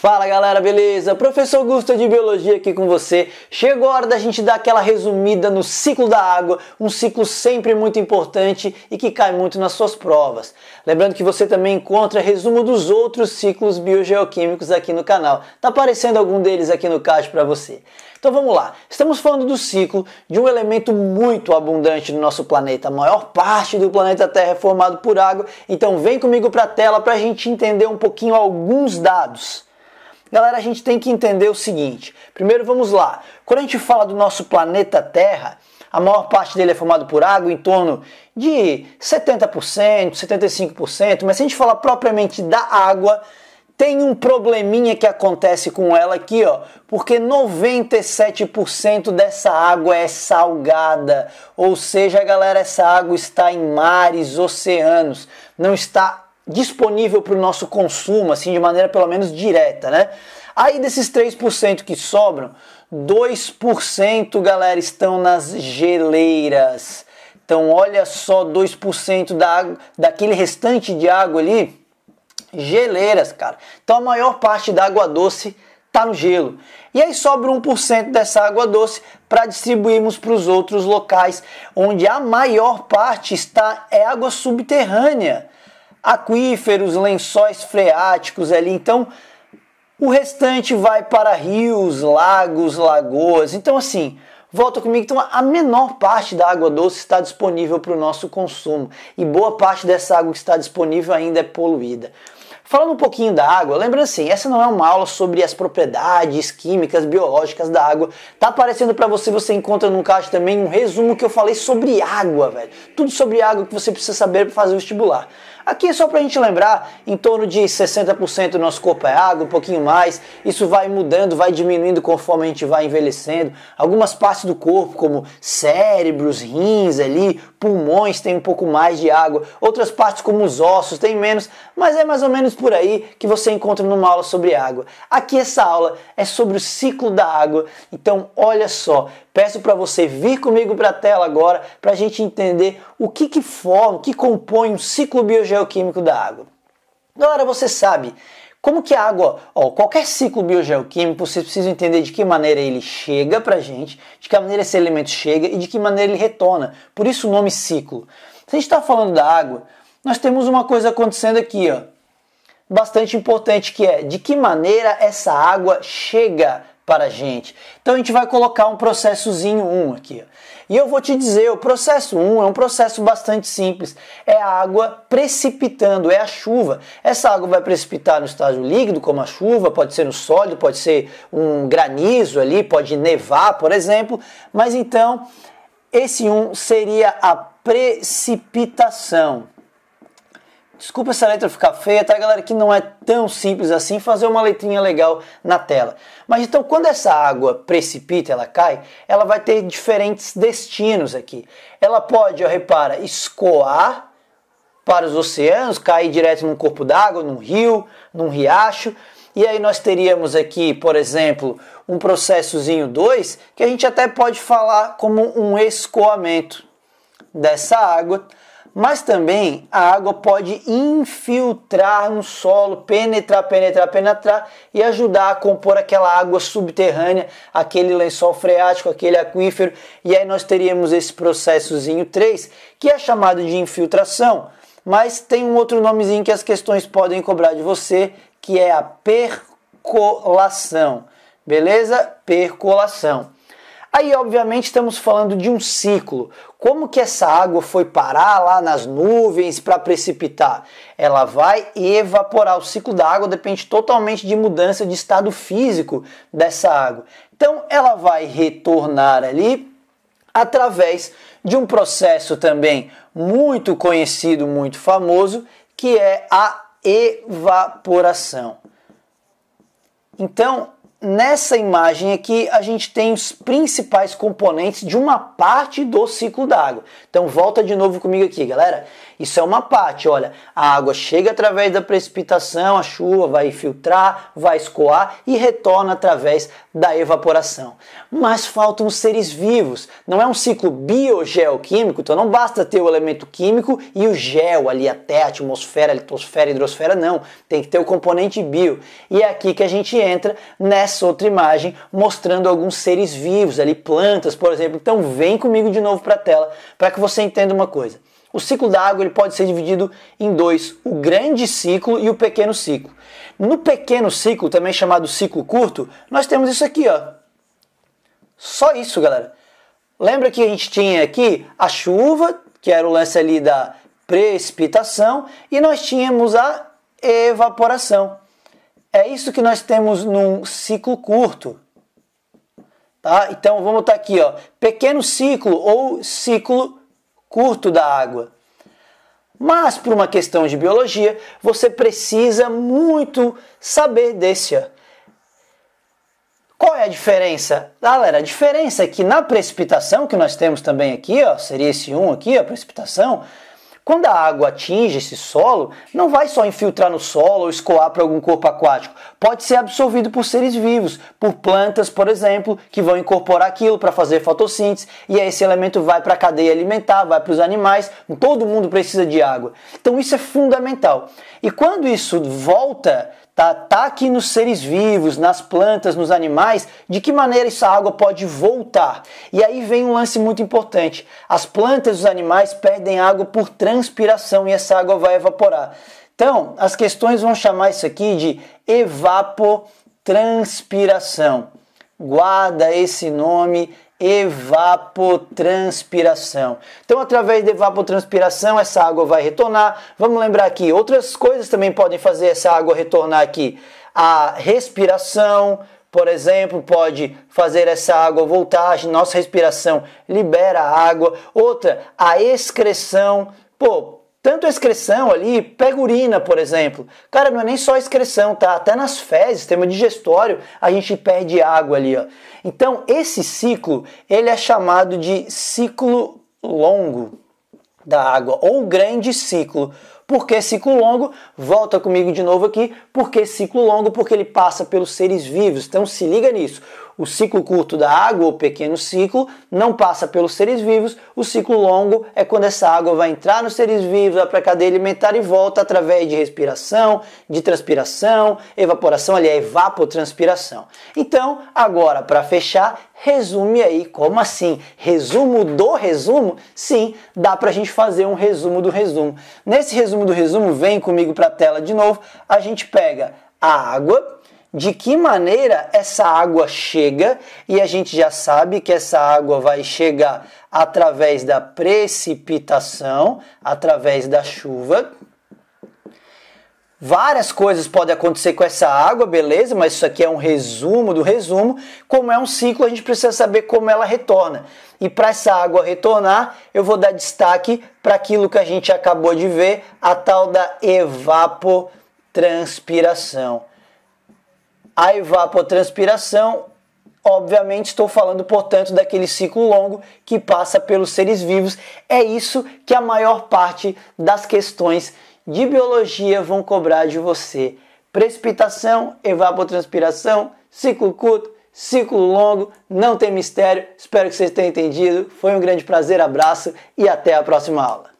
Fala galera, beleza? Professor Gusta de Biologia aqui com você. Chegou a hora da gente dar aquela resumida no ciclo da água, um ciclo sempre muito importante e que cai muito nas suas provas. Lembrando que você também encontra resumo dos outros ciclos biogeoquímicos aqui no canal. Tá aparecendo algum deles aqui no card para você. Então vamos lá. Estamos falando do ciclo de um elemento muito abundante no nosso planeta. A maior parte do planeta Terra é formado por água. Então vem comigo para a tela para a gente entender um pouquinho alguns dados. Galera, a gente tem que entender o seguinte. Primeiro, vamos lá. Quando a gente fala do nosso planeta Terra, a maior parte dele é formado por água, em torno de 70%, 75%, mas se a gente falar propriamente da água, tem um probleminha que acontece com ela aqui, ó, porque 97% dessa água é salgada, ou seja, galera, essa água está em mares, oceanos, não está disponível para o nosso consumo, assim, de maneira pelo menos direta, né? Aí desses 3% que sobram, 2%, galera, estão nas geleiras. Então, olha só, 2% da, daquele restante de água ali, geleiras, cara. Então, a maior parte da água doce está no gelo. E aí sobra 1% dessa água doce para distribuirmos para os outros locais, onde a maior parte está é água subterrânea aquíferos, lençóis freáticos ali. Então, o restante vai para rios, lagos, lagoas. Então, assim, volta comigo. Então, a menor parte da água doce está disponível para o nosso consumo e boa parte dessa água que está disponível ainda é poluída. Falando um pouquinho da água, lembra assim, essa não é uma aula sobre as propriedades químicas, biológicas da água. Tá aparecendo para você, você encontra no caixa também um resumo que eu falei sobre água, velho. Tudo sobre água que você precisa saber para fazer o vestibular. Aqui é só para a gente lembrar, em torno de 60% do nosso corpo é água, um pouquinho mais. Isso vai mudando, vai diminuindo conforme a gente vai envelhecendo. Algumas partes do corpo, como cérebros, rins ali, pulmões têm um pouco mais de água, outras partes como os ossos têm menos, mas é mais ou menos por aí que você encontra numa aula sobre água. Aqui essa aula é sobre o ciclo da água, então olha só, peço para você vir comigo para a tela agora para a gente entender o que, que forma, o que compõe o um ciclo biogeoquímico da água. Galera, você sabe como que a água, ó, qualquer ciclo biogeoquímico, você precisa entender de que maneira ele chega para a gente, de que maneira esse elemento chega e de que maneira ele retorna. Por isso o nome ciclo. Se a gente está falando da água, nós temos uma coisa acontecendo aqui, ó, bastante importante, que é de que maneira essa água chega para a gente. Então a gente vai colocar um processozinho 1 aqui. E eu vou te dizer, o processo 1 é um processo bastante simples. É a água precipitando, é a chuva. Essa água vai precipitar no estágio líquido, como a chuva, pode ser no sólido, pode ser um granizo ali, pode nevar, por exemplo. Mas então, esse 1 seria a precipitação. Desculpa essa letra ficar feia, tá galera? Que não é tão simples assim fazer uma letrinha legal na tela. Mas então, quando essa água precipita, ela cai, ela vai ter diferentes destinos aqui. Ela pode, ó, repara, escoar para os oceanos, cair direto num corpo d'água, num rio, num riacho. E aí nós teríamos aqui, por exemplo, um processozinho 2, que a gente até pode falar como um escoamento dessa água mas também a água pode infiltrar no solo, penetrar, penetrar, penetrar e ajudar a compor aquela água subterrânea, aquele lençol freático, aquele aquífero. E aí nós teríamos esse processozinho 3, que é chamado de infiltração, mas tem um outro nomezinho que as questões podem cobrar de você, que é a percolação. Beleza? Percolação. Aí, obviamente, estamos falando de um ciclo. Como que essa água foi parar lá nas nuvens para precipitar? Ela vai evaporar. O ciclo da água depende totalmente de mudança de estado físico dessa água. Então ela vai retornar ali através de um processo também muito conhecido, muito famoso, que é a evaporação. Então, nessa imagem aqui a gente tem os principais componentes de uma parte do ciclo da água. Então volta de novo comigo aqui, galera. Isso é uma parte, olha, a água chega através da precipitação, a chuva vai filtrar, vai escoar e retorna através da evaporação. Mas faltam os seres vivos. Não é um ciclo biogeoquímico, então não basta ter o elemento químico e o gel ali, até a atmosfera, litosfera, hidrosfera, não. Tem que ter o componente bio. E é aqui que a gente entra nessa essa outra imagem mostrando alguns seres vivos ali, plantas, por exemplo. Então vem comigo de novo para a tela para que você entenda uma coisa. O ciclo da água ele pode ser dividido em dois: o grande ciclo e o pequeno ciclo. No pequeno ciclo, também chamado ciclo curto, nós temos isso aqui, ó. Só isso, galera. Lembra que a gente tinha aqui a chuva, que era o lance ali da precipitação, e nós tínhamos a evaporação. É isso que nós temos num ciclo curto. Tá? Então vamos botar aqui, ó, pequeno ciclo ou ciclo curto da água. Mas por uma questão de biologia, você precisa muito saber desse. Ó. Qual é a diferença? Galera, a diferença é que na precipitação, que nós temos também aqui, ó, seria esse 1 aqui, a precipitação, quando a água atinge esse solo, não vai só infiltrar no solo ou escoar para algum corpo aquático. Pode ser absorvido por seres vivos, por plantas, por exemplo, que vão incorporar aquilo para fazer fotossíntese, e aí esse elemento vai para a cadeia alimentar, vai para os animais, todo mundo precisa de água. Então isso é fundamental. E quando isso volta, tá, tá aqui nos seres vivos, nas plantas, nos animais, de que maneira essa água pode voltar? E aí vem um lance muito importante. As plantas e os animais perdem água por transpiração e essa água vai evaporar. Então, as questões vão chamar isso aqui de evapotranspiração. Guarda esse nome, evapotranspiração. Então, através da evapotranspiração, essa água vai retornar. Vamos lembrar aqui, outras coisas também podem fazer essa água retornar aqui. A respiração, por exemplo, pode fazer essa água voltar, nossa respiração libera água. Outra, a excreção. Pô, tanto a excreção ali, pega urina, por exemplo. Cara, não é nem só a excreção, tá? Até nas fezes, sistema digestório, a gente perde água ali, ó. Então, esse ciclo, ele é chamado de ciclo longo da água, ou grande ciclo. Por que ciclo longo? Volta comigo de novo aqui. Por que ciclo longo? Porque ele passa pelos seres vivos. Então se liga nisso. O ciclo curto da água, ou pequeno ciclo, não passa pelos seres vivos. O ciclo longo é quando essa água vai entrar nos seres vivos, vai para a cadeia alimentar e volta através de respiração, de transpiração, evaporação, ali é evapotranspiração. Então, agora, para fechar, resume aí. Como assim? Resumo do resumo? Sim, dá para a gente fazer um resumo do resumo. Nesse resumo do resumo, vem comigo para a tela de novo, a gente pega a água de que maneira essa água chega, e a gente já sabe que essa água vai chegar através da precipitação, através da chuva. Várias coisas podem acontecer com essa água, beleza, mas isso aqui é um resumo do resumo. Como é um ciclo, a gente precisa saber como ela retorna. E para essa água retornar, eu vou dar destaque para aquilo que a gente acabou de ver, a tal da evapotranspiração a evapotranspiração, obviamente estou falando, portanto, daquele ciclo longo que passa pelos seres vivos. É isso que a maior parte das questões de biologia vão cobrar de você. Precipitação, evapotranspiração, ciclo curto, ciclo longo, não tem mistério. Espero que vocês tenham entendido. Foi um grande prazer, abraço e até a próxima aula.